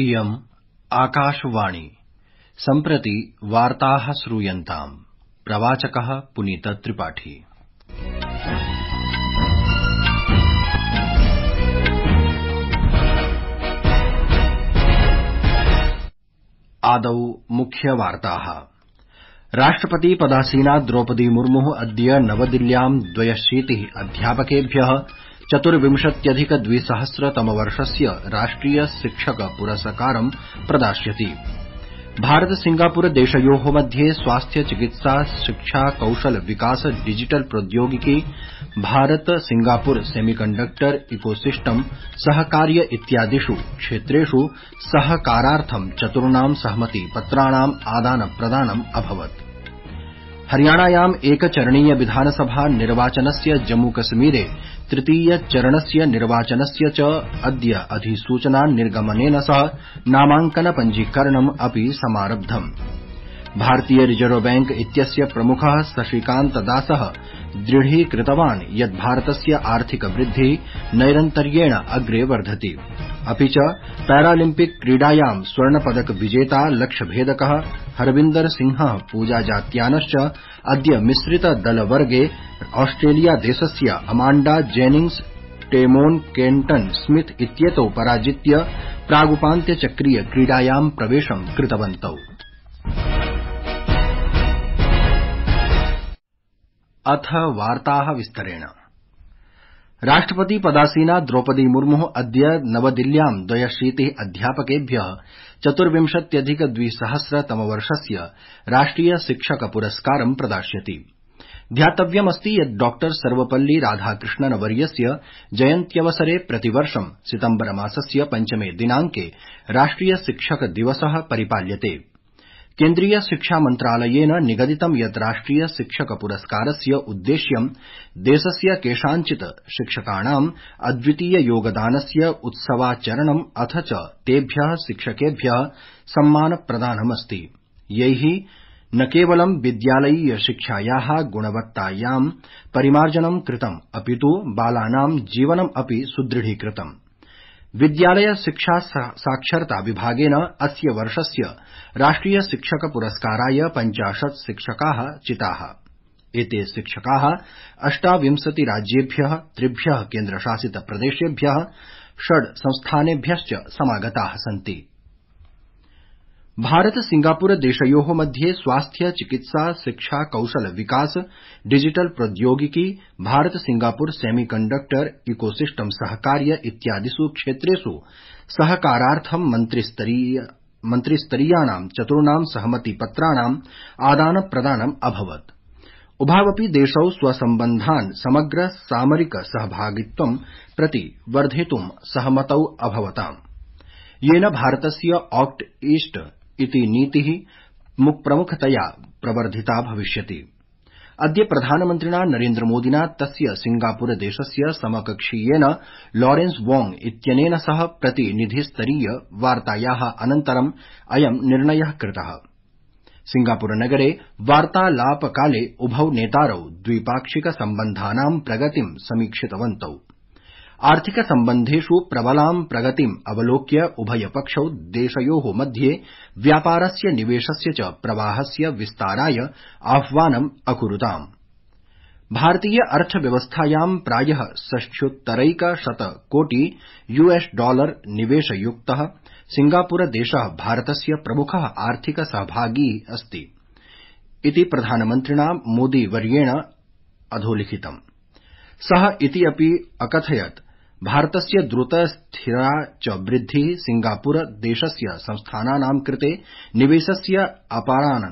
इयम् आकाशवाणी सम्प्रति वार्ताः श्रूयन्ताम् प्रवाचकः पुनीत त्रिपाठी आदौ मुख्यवार्ताः राष्ट्रपति पदासीना द्रौपदी मुर्मू अद्य नवदिल्ल्यां द्वयशीतिः अध्यापकेभ्यः शिक्षक पुरस्कार प्रदास्यति भारत सिंगापुर देशयो मध्ये स्वास्थ्य चिकित्सा शिक्षा कौशल विकास डिजिटल प्रौद्योगिकी भारत सिंगापुर सेमीकंडक्टर इकोसिस्टम सहकार्य इत्यादिषु क्षेत्रेषु सहकारार्थं चतुर्ण सहमति पत्राणां आदान प्रदानम् अभवत् हरियाणायाम् एकचरणीय विधानसभा निर्वाचनस्य जम्मू कश्मीरे तृतीय चरणस्य निर्वाचनस्य च अद्य अधिसूचना निर्गमनेन सह नामांकन पंजीकरणम् अपि समारब्धमं भारतीय रिजर्व बैंक इत्यस्य शशिकांत दास दृढीकृतवान् यत् भारतस्य वृद्धि नैरन्तर्येण अग्रे वर्धति अपि च पैरालिम्पिक क्रीडायां स्वर्णपदकविजेता हरविंदर हरविन्दर पूजा पूजाजात्यानश्च अद्य मिश्रितदलवर्गे ऑस्ट्रेलियादेशस्य अमाण्डा जेनिंग्स टेमोन केन्टन स्मिथ इत्येतौ पराजित्य प्रागुपान्त्यचक्रीय क्रीडायां प्रवेशं कृतवन्तौ अथ वार्ता विस्तरेण राष्ट्रपति पदासीना द्रौपदी मुर्मू अद्य नवदिल्ल्यां द्वयशीतिः अध्यापकेभ्यः चतुर्विंशत्यधिक द्विसहस्रतमवर्षस्य राष्ट्रिय शिक्षक पुरस्कारं प्रदास्यति ध्यातव्यमस्ति यत् डॉक्टर सर्वपल्ली राधाकृष्णन वर्यस्य जयन्त्यवसरे प्रतिवर्ष सितम्बरमासस्य पञ्चमे दिनांके राष्ट्रिय शिक्षक दिवस परिपाल्यते केन्द्रीय शिक्षा मन्त्रालयेन निगदितं यत् राष्ट्रिय शिक्षक पुरस्कारस्य उद्देश्यं देशस्य केषांचित् शिक्षकाणाम् अद्वितीय योगदानस्य उत्सवाचरणम् अथ च तेभ्य शिक्षकेभ्य सम्मानप्रदानमस्ति यै न केवलं विद्यालयीय शिक्षाया गुणवत्तायां परिमार्जनं कृतम् अपित् बालानां जीवनम् अपि सुदृढीकृतम् विद्यालय शिक्षा साक्षरता विभागेन अस्य वर्षस्य राष्ट्रिय शिक्षक पुरस्काराय पञ्चाशत् शिक्षका चिता एते शिक्षका अष्टाविंशति राज्येभ्य त्रिभ्य केन्द्रशासित प्रदेशेभ्य षड् संस्थानेभ्यश्च समागता सन्ति भारत देशयो मध्ये स्वास्थ्य चिकित्सा शिक्षा कौशल विकास डिजिटल प्रौद्योगिकी भारत सिंगापुर सेमीकंडक्टर इकोसिस्टम सहकार्य इत्यादिष् सहकाराथ सहकारार्थं मन्त्रिस्तरीयाणां चतुर्णां पत्रण आदान प्रदानम् अभवत् उभावपि देशौ स्वसम्बन्धान् समग्र सामरिक सहभागित्वं प्रति वर्धयित् सहमतौ अभवताम् येन भारतस्य ऑक्ट ईस्ट इति नीति प्रमुखतया प्रवर्धिता भविष्यति अद्य प्रधानमन्त्रिणा नरेन्द्रमोदिना तस्य सिंगापुरदेशस्य समकक्षीयेन लॉरेंस वोंग इत्यनेन सह प्रतिनिधिस्तरीय वार्ताया अनन्तरम् अयं निर्णय कृत सिंगापुरनगरे वार्तालापकाले उभौ नेतारौ द्विपाक्षिक सम्बन्धानां प्रगतिं समीक्षितवन्तौ आर्थिक सम्बन्धेष् प्रबलां प्रगतिम् अवलोक्य उभयपक्षौ देशयो मध्ये व्यापारस्य निवेशस्य च प्रवाहस्य विस्ताराय आह्वानम् अकुरुताम् भारतीय अर्थव्यवस्थायां प्राय षष्ठ्युत्तरैक शत कोटि यूएस डॉलर निवेशयुक्त सिंगापुरदेश भारतस्य प्रमुख आर्थिक सहभागी अस्ति इति प्रधानमन्त्रिणा मोदीवर्येण अधोलिखितम् स इति अपि अकथयत् भारतस्य द्रतस्थिरा च वृद्धि सिंगापुर देशस्य संस्थानानां कृते निवेशस्य अपारान्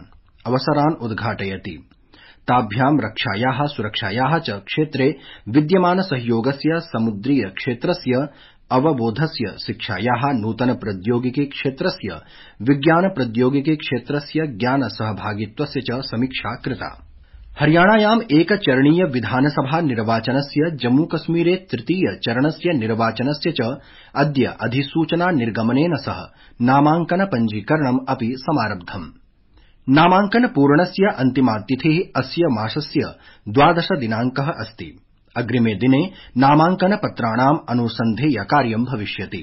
अवसरान् उद्घाटयति ताभ्यां रक्षाया सुरक्षाया च क्षेत्रे विद्यमान सहयोगस्य समुद्रीय क्षेत्रस्य अवबोधस्य शिक्षाया नूतन प्रौद्योगिकी क्षेत्रस्य विज्ञान प्रौद्योगिकी क्षेत्रस्य ज्ञान सहभागित्वस्य च समीक्षा कृता हरियाणायाम् एकचरणीय विधानसभा निर्वाचनस्य कश्मीरे तृतीय चरणस्य निर्वाचनस्य च अद्य अधिसूचना निर्गमनेन सह नामांकन पञ्जीकरणम् अपि समारब्धम् नामांकन पूरणस्य अन्तिमा तिथि अस्य मासस्य द्वादश दिनांक अस्ति अग्रिमे दिने नामांकन पत्राणाम् अनुसन्धेय कार्यं भविष्यति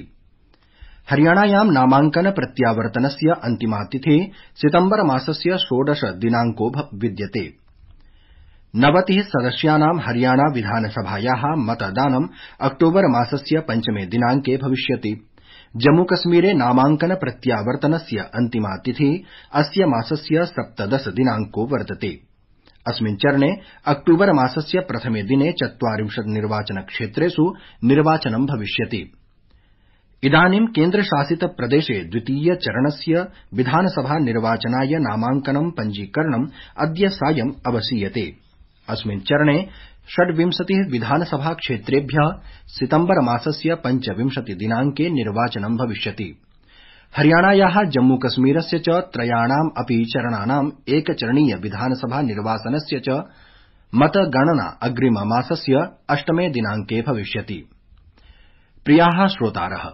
हरियाणायां नामांकन प्रत्यावर्तनस्य अन्तिमा तिथि सितम्बर मासस्य षोडश दिनांको विद्यते नवति सदस्यानां हरियाणा विधानसभाया विधानसभायाः मतदानम् अक्टोबरमासस्य पञ्चमे दिनांके भविष्यति जम्मूकश्मीरे नामांकन प्रत्यावर्तनस्य अन्तिमा तिथि अस्य मासस्य सप्तदश दिनांको वर्तते अस्मिन् चरणे मासस्य प्रथमे दिने चत्वारिंशत् निर्वाचन निर्वाचनक्षेत्रेष् निर्वाचनं भविष्यति इदानीं केन्द्रशासित प्रदेशे द्वितीय चरणस्य विधानसभा निर्वाचनाय नामांकनं पञ्जीकरणम् अद्य सायम् अवसीयते अस्मिन् चरणे षड्विंशति विधानसभा क्षेत्रेभ्य सितम्बर मासस्य पञ्चविंशति दिनांके निर्वाचनं भविष्यति हरियाणाया जम्मूकश्मीरस्य च त्रयाणाम् अपि चरणानाम् एकचरणीय विधानसभा निर्वाचनस्य च मतगणना अग्रिम मासस्य अष्टमे दिनांके भविष्यति प्रियाः श्रोतारः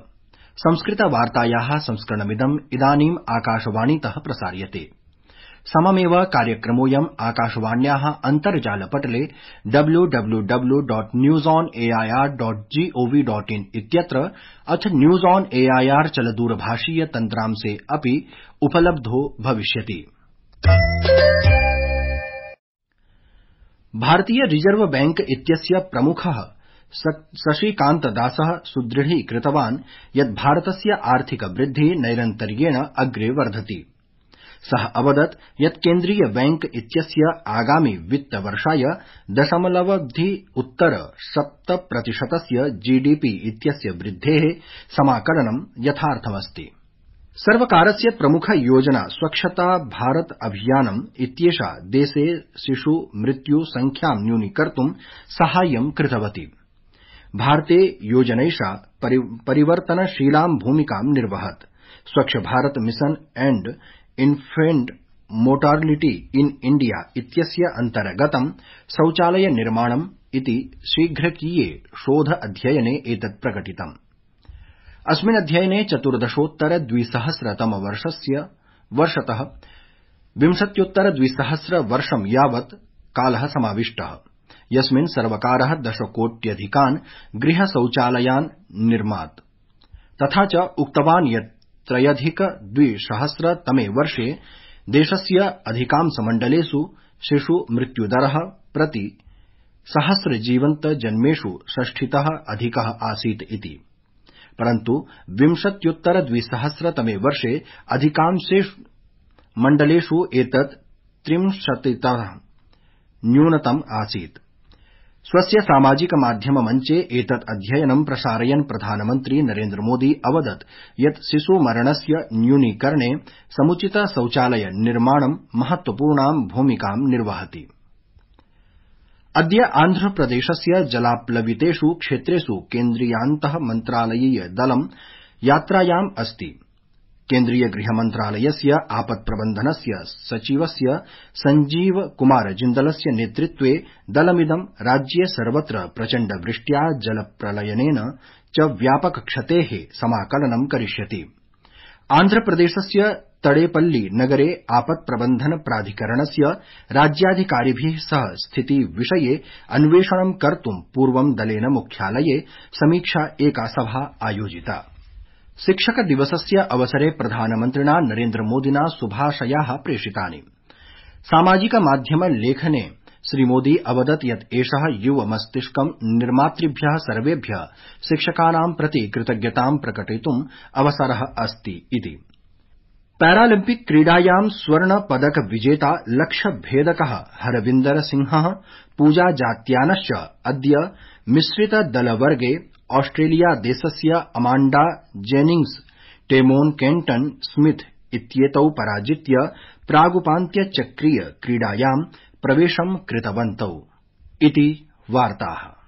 संस्कृतवार्तायाः संस्करणमिदम् इदानीम् आकाशवाणीत प्रसार्यते सममेव कार्यक्रमोऽयम् आकाशवाण्याः अन्तर्जालपटले W W W dot news on AIR dot GOV dot in इत्यत्र अथ न्यूज ऑन एआईआर चलदूरभाषीय तन्त्रांशे अपि उपलब्धो भविष्यति भारतीय रिजर्व बैंक इत्यस्य प्रमुखः शशिकान्तदास सुदृढीकृतवान् यत् भारतस्य आर्थिकवृद्धि नैरन्तर्येण अग्रे वर्धति स अवदत् यत् केन्द्रीय बैंक इत्यस्य आगामि वित्तवर्षाय दशमलवधि उत्तर सप्त प्रतिशतस्य जीडीपी इत्यस्य वृद्धे समाकलनं यथार्थमस्ति सर्वकारस्य प्रमुख योजना स्वच्छता भारत अभियानम् इत्येषा देशे शिशु मृत्यु संख्यां न्यूनीकर्त् साहाय्यं कृतवती भारते योजनैषा परिवर्तनशीलां भूमिकां निर्वहत् Swachh Bharat mission and infant mortality in India इत्यस्य अन्तर्गतं शौचालय निर्माणम् इति शीघ्रकीये शोध अध्ययने एतत् प्रकटितम् अस्मिन् अध्ययने चतुर्दशोत्तर वर्षस्य वर्षत विंशत्युत्तर द्विसहस्र वर्षं यावत् काल समाविष्ट यस्मिन् सर्वकार दशकोट्यधिकान् गृहशौचालयान् निर्मात् तथा च उक्तवान् यत् त्रयधिकद्विसहस्रतमे वर्षे देशस्य अधिकांश मण्डलेष् शिश् मृत्युदर प्रति सहस्रजीवन्तजन्मेष् षष्ठित अधिक आसीत् इति परन्तु विंशत्युत्तरद्विसहस्रतमे वर्षे अधिकांशेष् मण्डलेष् एतत् त्रिंशतित न्यूनतम् आसीत् स्वस्य सामाजिक माध्यम मंचे एतत् अध्ययनं प्रसारयन् प्रधानमन्त्री नरेन्द्रमोदी अवदत् यत् मरणस्य न्यूनीकरणे समुचित शौचालय निर्माणं महत्वपूर्णां भूमिकां निर्वहति अद्य आन्ध्रप्रदेशस्य जलाप्लवितेष् क्षेत्रेष् केन्द्रीयान्त मन्त्रालयीय दलं यात्रायाम् अस्ति केन्द्रीय गृहमन्त्रालयस्य आपत्प्रबन्धनस्य सचिवस्य संजीव कुमार जिन्दलस्य नेतृत्वे दलमिदं राज्ये सर्वत्र प्रचण्ड वृष्ट्या जलप्रलयनेन च व्यापक व्यापकक्षते समाकलनं करिष्यति आन्ध्रप्रदेशस्य तडेपल्ली नगरे आपत्प्रबन्धन प्राधिकरणस्य राज्याधिकारिभि सह स्थिति विषये अन्वेषणं कर्त् पूर्व दलेन मुख्यालये समीक्षा एका सभा आयोजिता शिक्षक दिवस अवसरे प्रधानमन्त्रिणा नरेन्द्रमोदिना शुभाशया प्रेषितानि सामाजिकमाध्यम लेखने श्रीमोदी अवदत् यत् एष युवमस्तिष्कं निर्मातृभ्य सर्वेभ्य शिक्षकानां प्रति कृतज्ञतां प्रकटयितुम् अवसर अस्ति इति पैरालम्पिक क्रीडायां स्वर्ण पदक विजेता लक्ष्य भेदक हरविन्दर सिंह पूजा जात्यानश्च अद्य मिश्रित दलवर्गे ऑस्ट्रेलिया देशस्य Amanda Jennings Tamon Kenton Smith इत्येतौ पराजित्य चक्रीय क्रीडायां प्रवेशं कृतवन्तौ इति वार्ताः